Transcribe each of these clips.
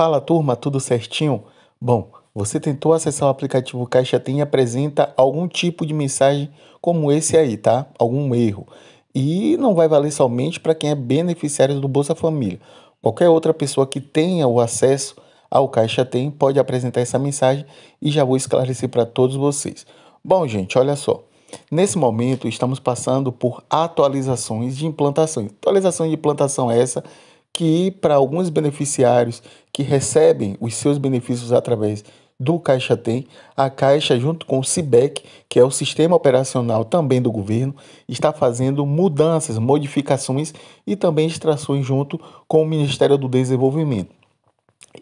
Fala turma, tudo certinho? Bom, você tentou acessar o aplicativo Caixa Tem e apresenta algum tipo de mensagem como esse aí, tá? Algum erro. E não vai valer somente para quem é beneficiário do Bolsa Família. Qualquer outra pessoa que tenha o acesso ao Caixa Tem pode apresentar essa mensagem e já vou esclarecer para todos vocês. Bom, gente, olha só. Nesse momento, estamos passando por atualizações de implantação. Atualização de implantação é essa que para alguns beneficiários que recebem os seus benefícios através do Caixa Tem, a Caixa, junto com o CIBEC, que é o sistema operacional também do governo, está fazendo mudanças, modificações e também extrações junto com o Ministério do Desenvolvimento.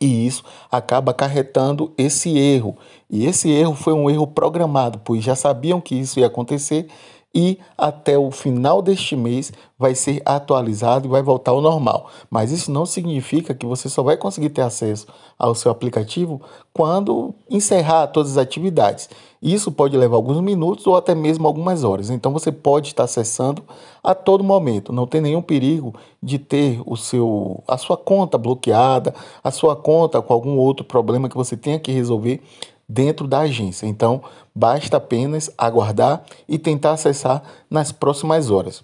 E isso acaba acarretando esse erro. E esse erro foi um erro programado, pois já sabiam que isso ia acontecer e até o final deste mês vai ser atualizado e vai voltar ao normal. Mas isso não significa que você só vai conseguir ter acesso ao seu aplicativo quando encerrar todas as atividades. Isso pode levar alguns minutos ou até mesmo algumas horas. Então você pode estar acessando a todo momento. Não tem nenhum perigo de ter o seu a sua conta bloqueada, a sua conta com algum outro problema que você tenha que resolver dentro da agência. Então, basta apenas aguardar e tentar acessar nas próximas horas.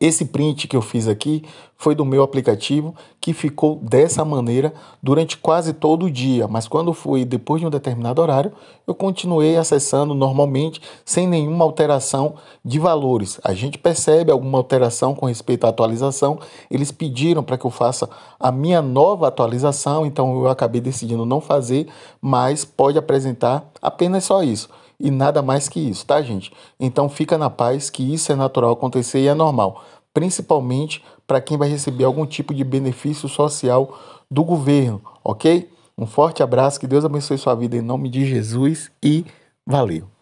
Esse print que eu fiz aqui foi do meu aplicativo que ficou dessa maneira durante quase todo o dia, mas quando foi depois de um determinado horário, eu continuei acessando normalmente sem nenhuma alteração de valores. A gente percebe alguma alteração com respeito à atualização, eles pediram para que eu faça a minha nova atualização, então eu acabei decidindo não fazer, mas pode apresentar apenas só isso e nada mais que isso, tá, gente? Então fica na paz que isso é natural acontecer e é normal, principalmente para quem vai receber algum tipo de benefício social do governo, ok? Um forte abraço, que Deus abençoe sua vida em nome de Jesus e valeu!